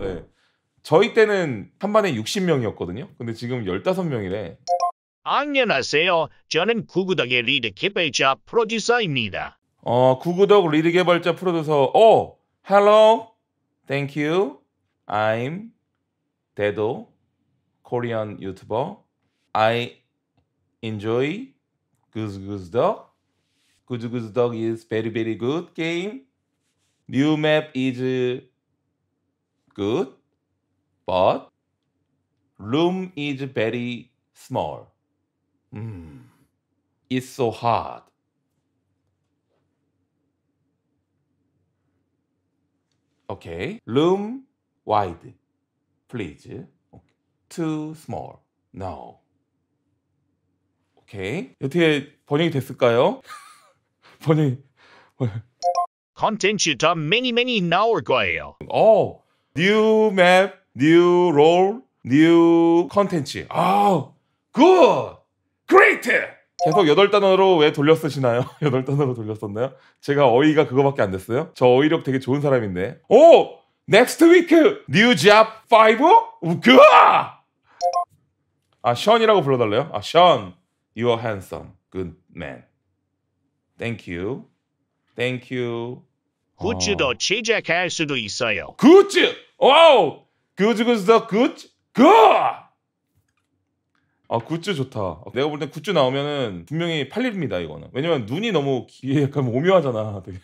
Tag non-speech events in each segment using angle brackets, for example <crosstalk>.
네. 저희 때는 한 반에 60명이었거든요. 근데 지금 15명이래. 안녕하세요. 저는 구구덕의 리드 개발자 프로듀서입니다. 어, 구구덕 리드 개발자 프로듀서. 어, hello. Thank you. I'm 대도 Korean YouTuber. I enjoy 구구덕 Guzu Guzu Dog is very very good game. New map is uh, good, but room is very small. Mm, it's so hard. Okay, room wide, please. Too small. No. Okay. 어떻게 번역이 됐을까요? <laughs> 번역이 컨텐츠 더 매니 매니 나올 거예요. 어, new map, new role, new 컨텐츠. 아, good, great. 계속 여덟 단어로 왜 돌려 쓰시나요? <laughs> 여덟 단어로 돌렸었나요 제가 어이가 그거밖에 안 됐어요. 저 어휘력 되게 좋은 사람인데. 오, next week, new job 5? 웃겨! 아, 션이라고 불러달래요? 아, 션, you are handsome, good man. Thank you. Thank you. 굿즈도 어. 제작할 수도 있어요. 굿즈! 와우! 굿즈 굿즈 굿즈 굿! 아 굿즈 좋다. 내가 볼 땐 굿즈 나오면은 분명히 팔립니다 이거는. 왜냐면 눈이 너무 귀 약간 오묘하잖아. 되게.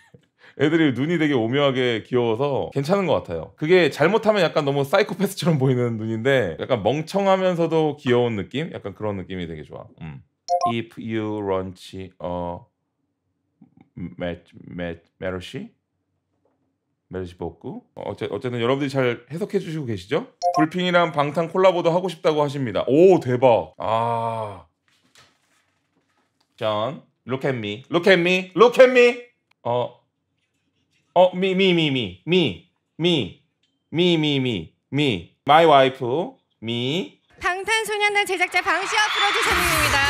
애들이 눈이 되게 오묘하게 귀여워서 괜찮은 것 같아요. 그게 잘못하면 약간 너무 사이코패스처럼 보이는 눈인데 약간 멍청하면서도 귀여운 느낌? 약간 그런 느낌이 되게 좋아. 음. If you launch a 메, 메, 메르시? 메르시 복구? 어째, 어쨌든 여러분들이 잘 해석해 주시고 계시죠? 불핑이랑 방탄 콜라보도 하고 싶다고 하십니다. 오 대박. 아. 전 look at me. look at me. look at me. 어. 어, me me me me me me me me 방탄소년단 제작자 방시아 프로듀서님입니다.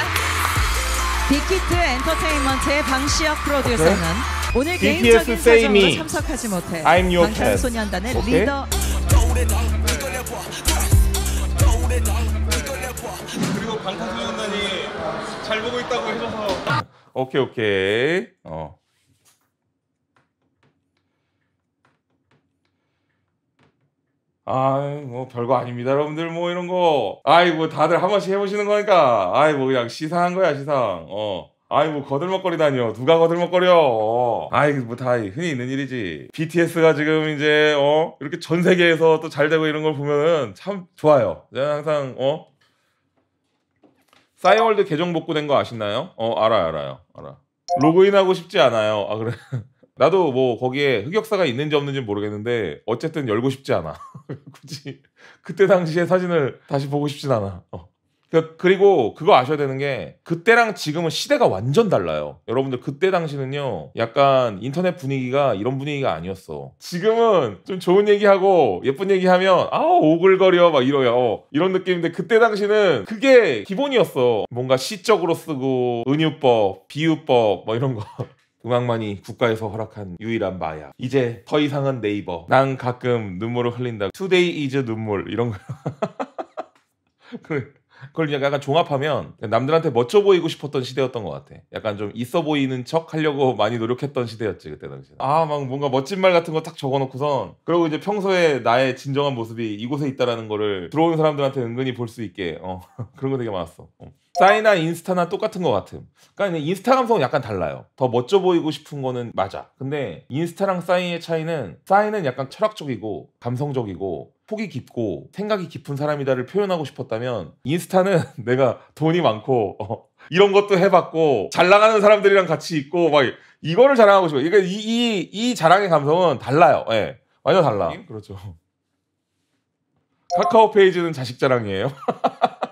빅히트 엔터테인먼트의 방시혁 프로듀서는 네? 오늘 개인적인 사정으로 Me. 참석하지 못해 i 방탄소년단의 오케이. 리더 그리고 방탄소년단이 잘 보고 있다고 해줘서 오케이 오케이. 어. 아이 뭐 별거 아닙니다 여러분들 뭐 이런 거 아이 뭐 다들 한 번씩 해보시는 거니까 아이 뭐 그냥 시상한 거야 시상 어 아이 뭐 거들먹거리다니요 누가 거들먹거려 어. 아이 그 뭐다 흔히 있는 일이지 BTS가 지금 이제 어 이렇게 전 세계에서 또 잘 되고 이런 걸 보면은 참 좋아요 저가 항상 어 싸이월드 계정 복구된 거 아시나요? 어 알아요 알아요 알아 로그인하고 싶지 않아요 아 그래 <laughs> 나도 뭐 거기에 흑역사가 있는지 없는지 모르겠는데 어쨌든 열고 싶지 않아 <laughs> 굳이 그때 당시의 사진을 다시 보고 싶진 않아. 어. 그, 그리고 그거 아셔야 되는 게 그때랑 지금은 시대가 완전 달라요. 여러분들 그때 당시는요 약간 인터넷 분위기가 이런 분위기가 아니었어. 지금은 좀 좋은 얘기하고 예쁜 얘기하면 아 오글거려 막 이러요 어. 이런 느낌인데 그때 당시는 그게 기본이었어. 뭔가 시적으로 쓰고 은유법, 비유법 뭐 이런 거. 음악만이 국가에서 허락한 유일한 마약. 이제 더 이상은 네이버. 난 가끔 눈물을 흘린다. 투데이 이즈 눈물 이런 거. <laughs> 그 그걸 약간 종합하면 남들한테 멋져 보이고 싶었던 시대였던 것 같아. 약간 좀 있어 보이는 척 하려고 많이 노력했던 시대였지 그때 당시. 아막 뭔가 멋진 말 같은 거 딱 적어놓고선 그리고 이제 평소에 나의 진정한 모습이 이곳에 있다라는 거를 들어온 사람들한테 은근히 볼 수 있게 어 <laughs> 그런 거 되게 많았어. 어. 싸이나 인스타나 똑같은 것 같음. 그러니까 인스타 감성은 약간 달라요. 더 멋져 보이고 싶은 거는 맞아. 근데 인스타랑 싸이의 차이는 싸이는 약간 철학적이고 감성적이고 폭이 깊고 생각이 깊은 사람이다를 표현하고 싶었다면 인스타는 <laughs> 내가 돈이 많고 어, 이런 것도 해봤고 잘 나가는 사람들이랑 같이 있고 막 이거를 자랑하고 싶어요. 그러니까 이, 이, 이 자랑의 감성은 달라요. 예. 네. 완전 달라. 그렇죠. 카카오 페이지는 자식 자랑이에요. <laughs>